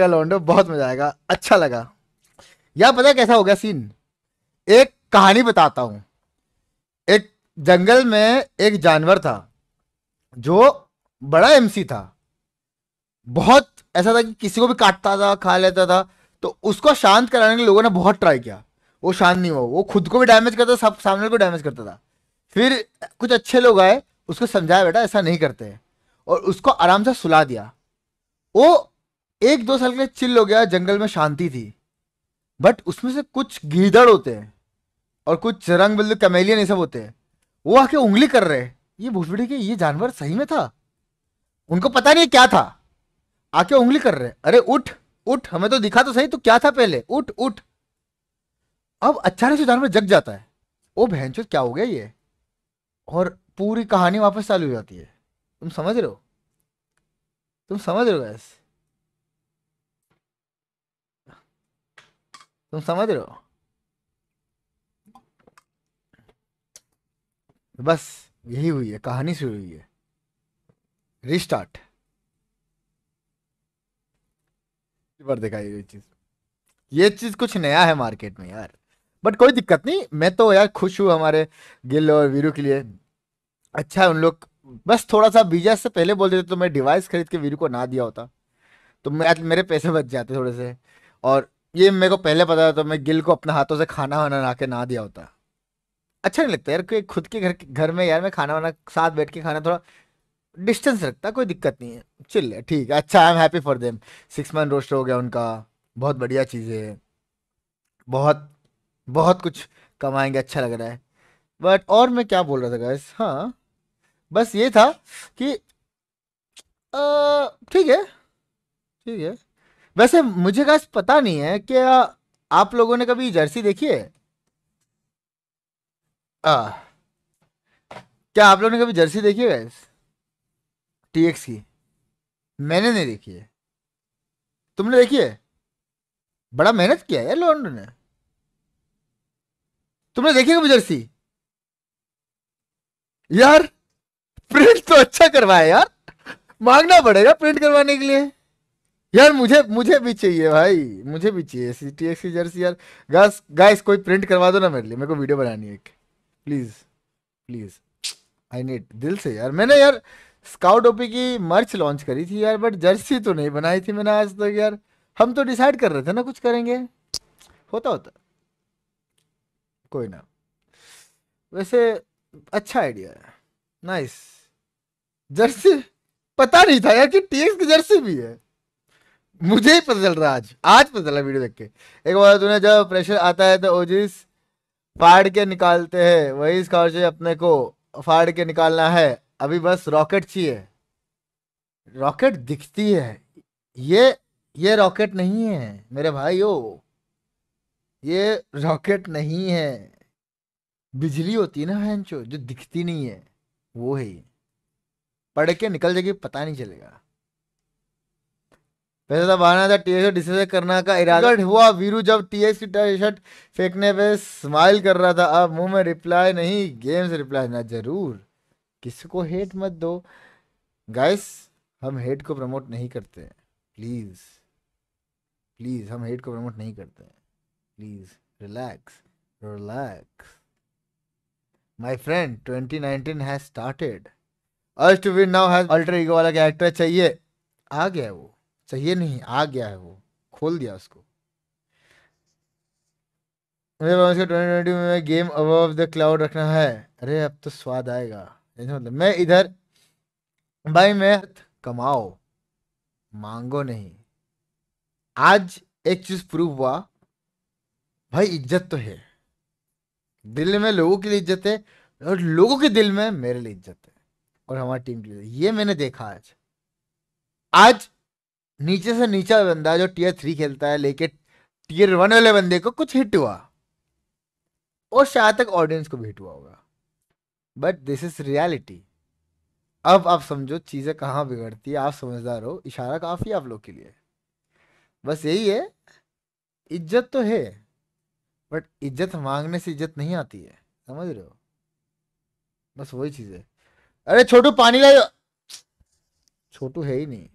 आएगा बहुत मजा आएगा अच्छा लगा यार पता कैसा हो गया सीन एक कहानी बताता हूँ एक जंगल में एक जानवर था जो बड़ा एमसी था बहुत ऐसा था कि किसी को भी काटता था खा लेता था तो उसको शांत कराने के लोगों ने बहुत ट्राई किया वो शांत नहीं हुआ वो खुद को भी डैमेज करता सब सामने को डैमेज करता था फिर कुछ अच्छे लोग आए उसको समझाया बेटा ऐसा नहीं करते और उसको आराम से सुला दिया वो एक दो साल के लिए चिल हो गया जंगल में शांति थी बट उसमें से कुछ गीदड़ होते हैं और कुछ रंग बिल्लू कैमेलियन ये सब होते हैं वो आके उंगली कर रहे हैं ये भूसबड़ी के ये जानवर सही में था उनको पता नहीं क्या था आके उंगली कर रहे अरे उठ उठ हमें तो दिखा तो सही तो क्या था पहले उठ उठ अब अचानक से जानवर जग जाता है ओ बहन क्या हो गया ये और पूरी कहानी वापस चालू हो जाती है तुम समझ रहे हो तुम समझ रहे हो ऐसे तुम समझ रहे हो बस यही हुई है कहानी शुरू हुई है रिस्टार्ट पर देखा ये चीज ये चीज कुछ नया है मार्केट में यार बट कोई दिक्कत नहीं मैं तो यार खुश हूं हमारे गिल और वीरू के लिए अच्छा है उन लोग बस थोड़ा सा बीजा से पहले बोल देते तो मैं डिवाइस खरीद के वीरू को ना दिया होता तो मैं मेरे पैसे बच जाते थोड़े से और ये मेरे को पहले पता था तो मैं गिल को अपने हाथों से खाना वाना ला के ना दिया होता अच्छा नहीं लगता यार कोई खुद के घर घर में यार मैं खाना वाना साथ बैठ के खाना थोड़ा डिस्टेंस रखता कोई दिक्कत नहीं है चिल ठीक है अच्छा I am happy for them six month roast हो गया उनका बहुत बढ़िया चीज़ है बहुत बहुत कुछ कमाएंगे अच्छा लग रहा है बट और मैं क्या बोल रहा था गैस हाँ बस ये था कि ठीक है ठीक है वैसे मुझे गैस पता नहीं है कि आप लोगों ने कभी जर्सी देखी है आ, क्या आप लोगों ने कभी जर्सी देखी है गैस टीएक्स की मैंने नहीं देखी है तुमने देखी है बड़ा मेहनत किया है लोन ने तुमने देखी कभी जर्सी यार प्रिंट तो अच्छा करवाया यार मांगना पड़ेगा प्रिंट करवाने के लिए यार मुझे मुझे भी चाहिए भाई मुझे भी चाहिए सी टी एक्स की जर्सी यार गाइस गाइस कोई प्रिंट करवा दो ना मेरे लिए मेरे को वीडियो बनानी है एक प्लीज़ प्लीज़ आई नीड दिल से यार मैंने यार स्काउट ओपी की मर्च लॉन्च करी थी यार बट जर्सी तो नहीं बनाई थी मैंने आज तक तो यार हम तो डिसाइड कर रहे थे ना कुछ करेंगे होता होता कोई ना वैसे अच्छा आइडिया है नाइस जर्सी पता नहीं था यार कि टीएक्स की जर्सी भी है मुझे ही पता चल रहा आज आज पता चला वीडियो देख के एक बार तूने जब प्रेशर आता है तो ओजिस फाड़ के निकालते हैं वही स्कॉलरशिप अपने को फाड़ के निकालना है अभी बस रॉकेट चाहिए रॉकेट दिखती है ये ये रॉकेट नहीं है मेरे भाई ओ ये रॉकेट नहीं है बिजली होती है ना हैंचो जो दिखती नहीं है वो है पढ़ के निकल जाएगी पता नहीं चलेगा वैसे तो बहाना था टी शर्ट डिसअसर करना का इरादा हुआ वीरू जब टी एस की शर्ट फेंकने पे स्माइल कर रहा था अब मुंह में रिप्लाई नहीं गेम से रिप्लाई ना जरूर किसको हेट मत दो गाइस हम हेट को प्रमोट नहीं करते हैं प्लीज़ प्लीज़ हम हेट को प्रमोट नहीं करते हैं please relax relax my friend 2019 has started urge to win now has alter ego वाला कैरेक्टर चाहिए आ गया वो चाहिए तो नहीं आ गया है वो खोल दिया उसको ट्वेंटी ट्वेंटी में गेम अब द क्लाउड रखना है अरे अब तो स्वाद आएगा मतलब मैं इधर भाई मैं कमाओ मांगो नहीं आज एक चीज प्रूव हुआ भाई इज्जत तो है दिल में लोगों के लिए इज्जत है और लोगों के दिल में मेरे लिए इज्जत है और हमारी टीम के लिए ये मैंने देखा आज आज नीचे से नीचा बंदा जो टीयर थ्री खेलता है लेके टीयर वन वाले बंदे को कुछ हिट हुआ और शायद तक ऑडियंस को भी हिट हुआ होगा बट दिस इज रियलिटी अब आप समझो चीज़ें कहाँ बिगड़ती है आप समझदार हो इशारा काफ़ी आप लोग के लिए बस यही है इज्जत तो है बट इज्जत मांगने से इज्जत नहीं आती है समझ रहे हो बस वही चीज़ है अरे छोटू पानी ला छोटू है ही नहीं